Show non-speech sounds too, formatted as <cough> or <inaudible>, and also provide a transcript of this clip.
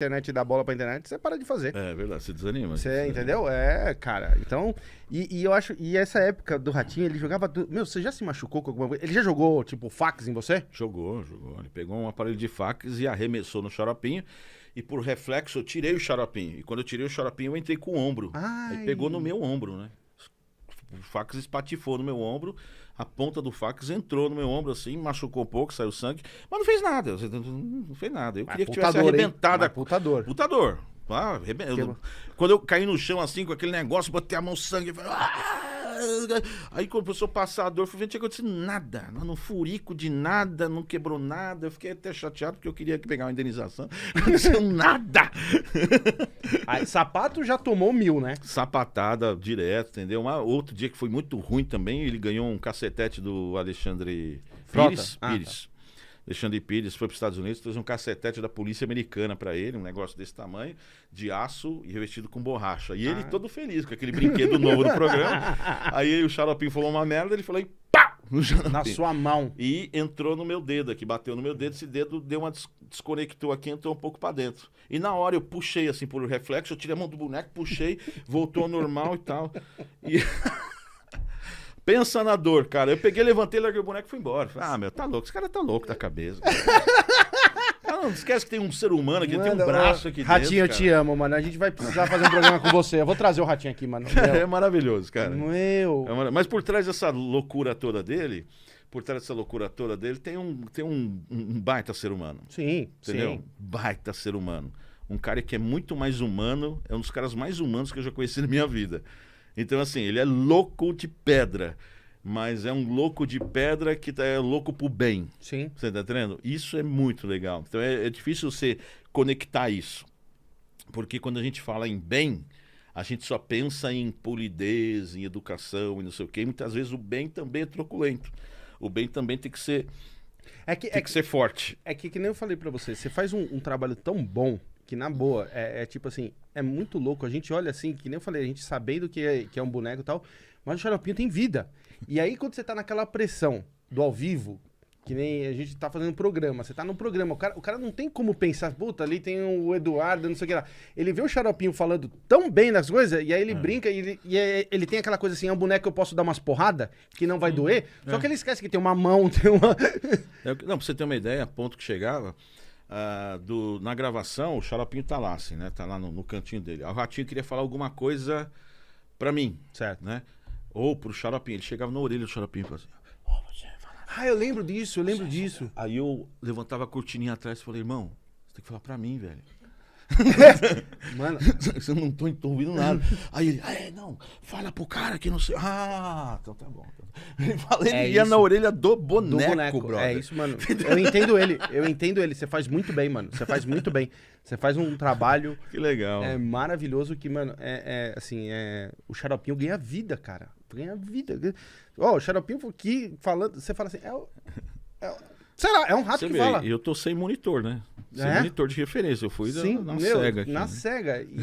internet da bola pra internet, você para de fazer. É verdade, você desanima. Você entendeu? É, cara. Então, e, e, eu acho. E essa época do Ratinho, ele jogava. Do... Meu, você já se machucou com alguma coisa? Ele já jogou, tipo, fax em você? Jogou, jogou. Ele pegou um aparelho de fax e arremessou no xaropinho. E por reflexo, eu tirei o xaropinho. E quando eu tirei o xaropinho, eu entrei com o ombro. Ai. Aí pegou no meu ombro, né? o fax espatifou no meu ombro, a ponta do fax entrou no meu ombro assim, machucou um pouco, saiu sangue, mas não fez nada, não fez nada. Eu mas queria que tivesse arrebentado. Putador. Putador. Ah, arrebent... quando eu caí no chão assim com aquele negócio, botei a mão sangue e falei. Ah! Aí quando o a passador, fui ver, não tinha acontecido nada. Não furico de nada, não quebrou nada. Eu fiquei até chateado porque eu queria pegar uma indenização. Não <laughs> aconteceu nada. Aí, ah, sapato já tomou mil, né? Sapatada direto, entendeu? Uma, outro dia que foi muito ruim também, ele ganhou um cacetete do Alexandre Frota? Pires. Ah, tá. Pires. Tá. Alexandre Pires foi para os Estados Unidos, trouxe um cacetete da polícia americana para ele, um negócio desse tamanho, de aço e revestido com borracha. E ah. ele todo feliz com aquele brinquedo novo do programa. <laughs> Aí o xaropinho falou uma merda, ele falou e pá! Na sua mão. E entrou no meu dedo aqui, bateu no meu dedo, esse dedo deu uma des desconectou aqui, entrou um pouco para dentro. E na hora eu puxei assim por reflexo, eu tirei a mão do boneco, puxei, voltou ao normal e tal. E <laughs> Pensa na dor, cara. Eu peguei, levantei, larguei o boneco e fui embora. Falei, ah, meu, tá louco. Esse cara tá louco da cabeça. Cara, <laughs> não esquece que tem um ser humano aqui, mano, tem um braço aqui Ratinho, dentro, eu te amo, mano. A gente vai precisar fazer um programa com você. Eu vou trazer o Ratinho aqui, mano. <laughs> é maravilhoso, cara. Meu. É Mas por trás dessa loucura toda dele, por trás dessa loucura toda dele, tem um, tem um, um baita ser humano. Sim, entendeu? Sim. Baita ser humano. Um cara que é muito mais humano, é um dos caras mais humanos que eu já conheci na minha vida. Então, assim, ele é louco de pedra. Mas é um louco de pedra que tá, é louco pro bem. Sim. Você tá entendendo? Isso é muito legal. Então é, é difícil você conectar isso. Porque quando a gente fala em bem, a gente só pensa em polidez, em educação e não sei o quê. Muitas vezes o bem também é truculento. O bem também tem que ser. É que, tem é que, que ser forte. É que, que nem eu falei para você, você faz um, um trabalho tão bom que na boa, é, é, tipo assim, é muito louco. A gente olha assim, que nem eu falei, a gente sabendo que é, que é um boneco e tal, mas o xaropinho tem vida. E aí, quando você tá naquela pressão do ao vivo, que nem a gente tá fazendo programa, você tá no programa, o cara, o cara não tem como pensar, puta, ali tem o Eduardo, não sei o que lá. Ele vê o xaropinho falando tão bem das coisas, e aí ele é. brinca e, ele, e ele tem aquela coisa assim, é um boneco que eu posso dar umas porradas, que não vai uhum. doer, só é. que ele esquece que tem uma mão, <laughs> tem uma... É não, pra você ter uma ideia, ponto que chegava, Uh, do, na gravação, o Xaropinho tá lá, assim, né? Tá lá no, no cantinho dele. O Ratinho queria falar alguma coisa pra mim. Certo. Né? Ou pro Xaropinho. Ele chegava na orelha do Xaropinho e falava assim... Ah, eu lembro disso, eu lembro disso. Aí eu levantava a cortininha atrás e falei, irmão, você tem que falar pra mim, velho. <laughs> Mano, você <laughs> não tô, tô ouvindo nada. Aí ele, ah, é, não, fala pro cara que não sei. Ah, então tá bom. Tá ele fala, ele é ia isso. na orelha do boneco, do boneco, é brother. É isso, mano. <laughs> Eu entendo ele, eu entendo ele. Você faz muito bem, mano. Você faz muito bem. Você faz um trabalho. Que legal. É maravilhoso que, mano, é, é assim, é, o xaropinho ganha vida, cara. Ganha vida. Ó, oh, o xaropinho aqui falando, você fala assim, é o. É, sei lá, é um rato você que vê, fala. Eu tô sem monitor, né? Ser é? monitor de referência. Eu fui Sim, na meu, SEGA. Aqui, na né? SEGA. E,